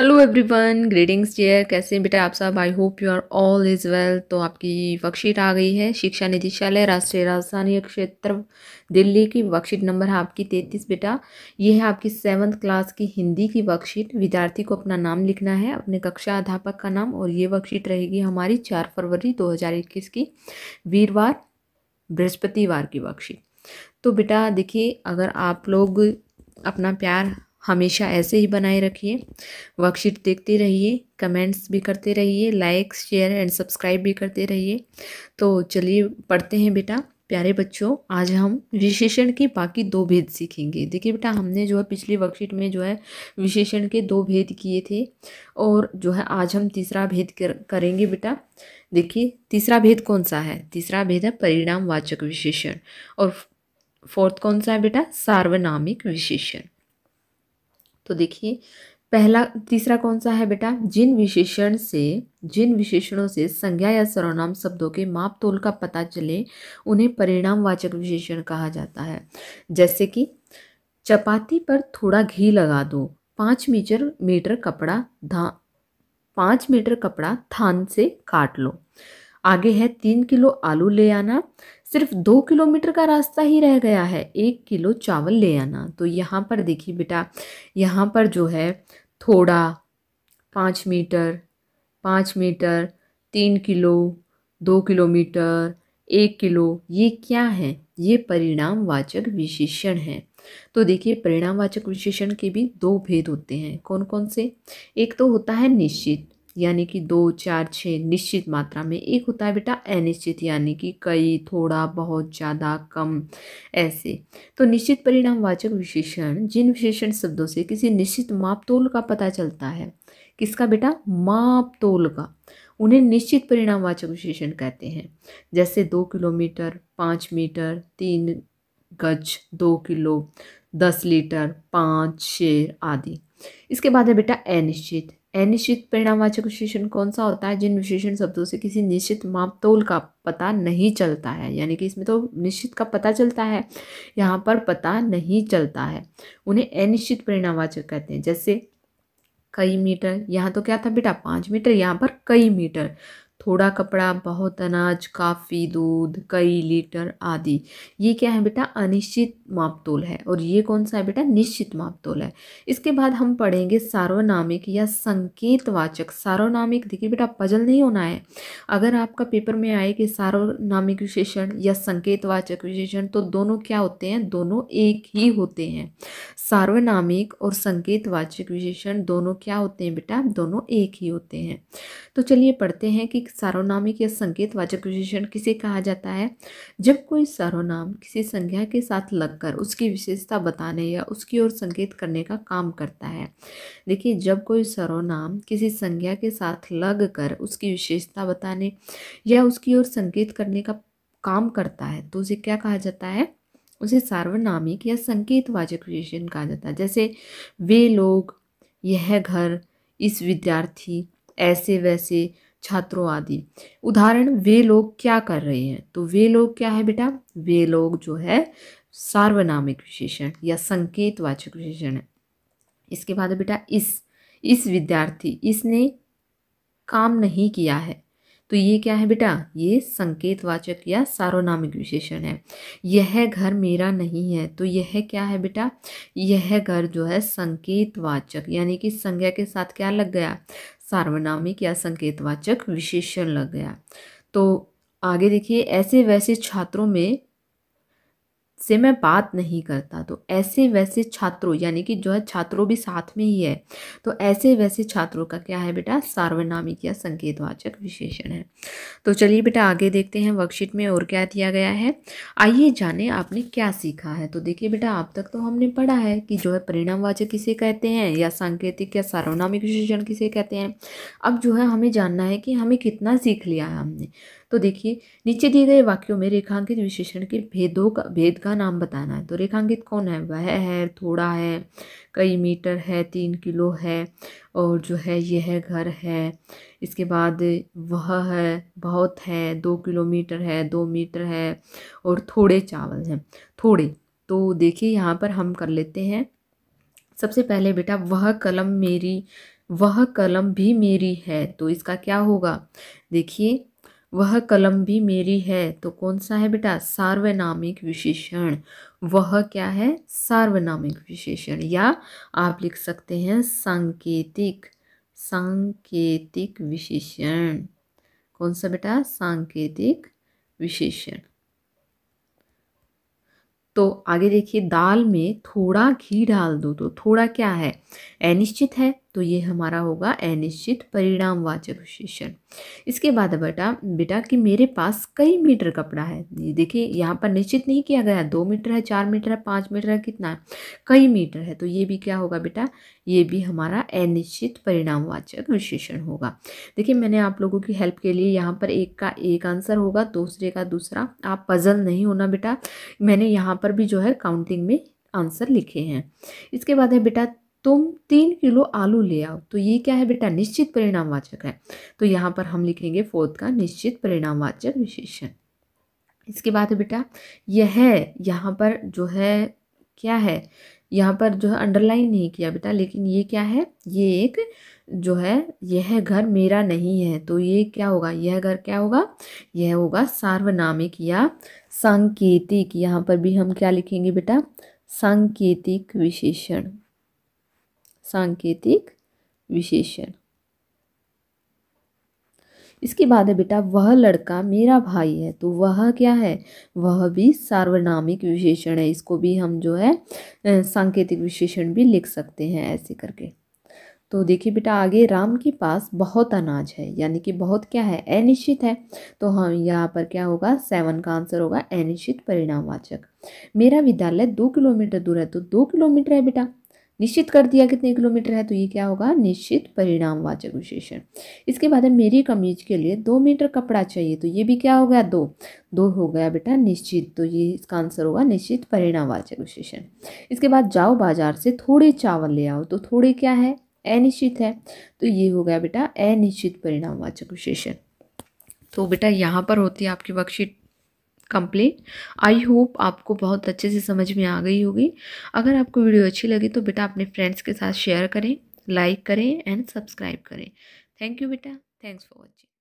hello everyone greetings dear कैसे हैं बेटा आप सब I hope you are all is well तो आपकी वर्कशीट आ गई है शिक्षा निदेशालय राष्ट्रीय राजधानी क्षेत्र दिल्ली की वर्कशीट नंबर है आपकी तैंतीस बेटा ये है आपकी सेवन्थ क्लास की हिंदी की वर्कशीट विद्यार्थी को अपना नाम लिखना है अपने कक्षा अध्यापक का नाम और ये वर्कशीट रहेगी हमारी चार फरवरी दो की वीरवार बृहस्पतिवार की वर्कशीट तो बेटा देखिए अगर आप लोग अपना प्यार हमेशा ऐसे ही बनाए रखिए वर्कशीट देखते रहिए कमेंट्स भी करते रहिए लाइक शेयर एंड सब्सक्राइब भी करते रहिए तो चलिए पढ़ते हैं बेटा प्यारे बच्चों आज हम विशेषण के बाकी दो भेद सीखेंगे देखिए बेटा हमने जो है पिछली वर्कशीट में जो है विशेषण के दो भेद किए थे और जो है आज हम तीसरा भेद कर, करेंगे बेटा देखिए तीसरा भेद कौन सा है तीसरा भेद है परिणामवाचक विशेषण और फोर्थ कौन सा है बेटा सार्वनामिक विशेषण तो देखिए पहला तीसरा कौन सा है बेटा जिन विशेषण से जिन विशेषणों से संज्ञा या सर्वनाम शब्दों के माप तोल का पता चले उन्हें परिणामवाचक विशेषण कहा जाता है जैसे कि चपाती पर थोड़ा घी लगा दो पाँच मीटर मीटर कपड़ा धा पाँच मीटर कपड़ा थान से काट लो आगे है तीन किलो आलू ले आना सिर्फ दो किलोमीटर का रास्ता ही रह गया है एक किलो चावल ले आना तो यहाँ पर देखिए बेटा यहाँ पर जो है थोड़ा पाँच मीटर पाँच मीटर तीन किलो दो किलोमीटर एक किलो ये क्या है ये परिणामवाचक विशेषण है तो देखिए परिणामवाचक विशेषण के भी दो भेद होते हैं कौन कौन से एक तो होता है निश्चित यानी कि दो चार छः निश्चित मात्रा में एक होता है बेटा अनिश्चित यानी कि कई थोड़ा बहुत ज़्यादा कम ऐसे तो निश्चित परिणामवाचक विशेषण जिन विशेषण शब्दों से किसी निश्चित मापतोल का पता चलता है किसका बेटा मापतोल का उन्हें निश्चित परिणामवाचक विशेषण कहते हैं जैसे दो किलोमीटर पाँच मीटर तीन गज दो किलो दस लीटर पाँच शेर आदि इसके बाद है बेटा अनिश्चित अनिश्चित परिणामवाचक विशेषण कौन सा होता है जिन विशेषण शब्दों से किसी निश्चित मापतोल का पता नहीं चलता है यानी कि इसमें तो निश्चित का पता चलता है यहाँ पर पता नहीं चलता है उन्हें अनिश्चित परिणामवाचक कहते हैं जैसे कई मीटर यहाँ तो क्या था बेटा पाँच मीटर यहाँ पर कई मीटर थोड़ा कपड़ा बहुत अनाज काफ़ी दूध कई लीटर आदि ये क्या है बेटा अनिश्चित मापतोल है और ये कौन सा है बेटा निश्चित मापतोल है इसके बाद हम पढ़ेंगे सार्वनामिक या संकेतवाचक सार्वनामिक देखिए बेटा पजल नहीं होना है अगर आपका पेपर में आए कि सार्वनामिक विशेषण या संकेतवाचक विशेषण तो दोनों क्या होते हैं दोनों एक ही होते हैं सार्वनामिक और संकेतवाचक विशेषण दोनों क्या होते हैं बेटा दोनों एक ही होते हैं तो चलिए पढ़ते हैं कि सार्वनामिक या संकेत वाचक विशेषण किसे कहा जाता है जब कोई सार्वनाम किसी संज्ञा के साथ लगकर उसकी विशेषता बताने या उसकी ओर संकेत करने का काम करता है देखिए जब कोई सर्वनाम किसी संज्ञा के साथ लग कर उसकी विशेषता बताने या उसकी ओर संकेत करने का काम करता है तो उसे क्या कहा जाता है उसे सार्वनामिक या संकेतवाचक विशेषण कहा जाता है जैसे वे लोग यह घर इस विद्यार्थी ऐसे वैसे छात्रों आदि उदाहरण वे लोग क्या कर रहे हैं तो वे लोग क्या है बेटा वे लोग जो है सार्वनामिक विशेषण या संकेतवाचक विशेषण है इसके बाद बेटा इस इस विद्यार्थी इसने काम नहीं किया है तो ये क्या है बेटा ये संकेतवाचक या सार्वनामिक विशेषण है यह घर मेरा नहीं है तो यह क्या है बेटा यह घर जो है संकेतवाचक यानी कि संज्ञा के साथ क्या लग गया सार्वनामिक या संकेतवाचक विशेषण लग गया तो आगे देखिए ऐसे वैसे छात्रों में से मैं बात नहीं करता तो ऐसे वैसे छात्रों यानी कि जो है छात्रों भी साथ में ही है तो ऐसे वैसे छात्रों का क्या है बेटा सार्वनामिक या संकेतवाचक विशेषण है तो चलिए बेटा आगे देखते हैं वर्कशीट में और क्या दिया गया है आइए जाने आपने क्या सीखा है तो देखिए बेटा अब तक तो हमने पढ़ा है कि जो है परिणामवाचक किसे कहते हैं या सांकेतिक या सार्वनामिक विशेषण किसे कहते हैं अब जो है हमें जानना है कि हमें कितना सीख लिया है हमने तो देखिए नीचे दिए गए वाक्यों में रेखांकित विशेषण के भेदों का भेद का नाम बताना है तो रेखांकित कौन है वह है थोड़ा है कई मीटर है तीन किलो है और जो है यह घर है इसके बाद वह है बहुत है दो किलोमीटर है दो मीटर है और थोड़े चावल हैं थोड़े तो देखिए यहाँ पर हम कर लेते हैं सबसे पहले बेटा वह कलम मेरी वह कलम भी मेरी है तो इसका क्या होगा देखिए वह कलम भी मेरी है तो कौन सा है बेटा सार्वनामिक विशेषण वह क्या है सार्वनामिक विशेषण या आप लिख सकते हैं सांकेतिक सांकेतिक विशेषण कौन सा बेटा सांकेतिक विशेषण तो आगे देखिए दाल में थोड़ा घी डाल दो तो थोड़ा क्या है अनिश्चित है तो ये हमारा होगा अनिश्चित परिणामवाचक विशेषण इसके बाद बेटा बेटा कि मेरे पास कई मीटर कपड़ा है ये देखिए यहाँ पर निश्चित नहीं किया गया दो मीटर है चार मीटर है पाँच मीटर है कितना है कई मीटर है तो ये भी क्या होगा बेटा ये भी हमारा अनिश्चित परिणामवाचक विशेषण होगा देखिए मैंने आप लोगों की हेल्प के लिए यहाँ पर एक का एक आंसर होगा दूसरे का दूसरा आप पजल नहीं होना बेटा मैंने यहाँ पर भी जो है काउंटिंग में आंसर लिखे हैं इसके बाद है बेटा तुम तीन किलो आलू ले आओ तो ये क्या है बेटा निश्चित परिणामवाचक है तो यहाँ पर हम लिखेंगे फोर्थ का निश्चित परिणामवाचक विशेषण इसके बाद बेटा यह यहाँ पर जो है क्या है यहाँ पर जो है अंडरलाइन नहीं किया बेटा लेकिन ये क्या है ये एक जो है यह घर मेरा नहीं है तो ये क्या होगा यह घर क्या होगा यह होगा सार्वनामिक या सांकेतिक यहाँ पर भी हम क्या लिखेंगे बेटा सांकेतिक विशेषण सांकेतिक विशेषण इसके बाद है बेटा वह लड़का मेरा भाई है तो वह क्या है वह भी सार्वनामिक विशेषण है इसको भी हम जो है सांकेतिक विशेषण भी लिख सकते हैं ऐसे करके तो देखिए बेटा आगे राम के पास बहुत अनाज है यानी कि बहुत क्या है अनिश्चित है तो हम हाँ, यहाँ पर क्या होगा सेवन का आंसर होगा अनिश्चित परिणामवाचक मेरा विद्यालय दो किलोमीटर दूर है तो दो किलोमीटर है बेटा निश्चित कर दिया कितने किलोमीटर है तो ये क्या होगा निश्चित परिणामवाचक विशेषण इसके बाद है मेरी कमीज के लिए दो मीटर कपड़ा चाहिए तो ये भी क्या हो गया दो दो हो गया बेटा निश्चित तो ये इसका आंसर होगा निश्चित परिणामवाचक विशेषण इसके बाद जाओ बाजार से थोड़े चावल ले आओ तो थोड़े क्या है अनिश्चित है तो ये हो गया बेटा अनिश्चित परिणामवाचक विशेषण तो बेटा यहाँ पर होती है आपकी वर्कशीट कंप्लेन आई होप आपको बहुत अच्छे से समझ में आ गई होगी अगर आपको वीडियो अच्छी लगी तो बेटा अपने फ्रेंड्स के साथ शेयर करें लाइक करें एंड सब्सक्राइब करें थैंक यू बेटा थैंक्स फॉर वॉचिंग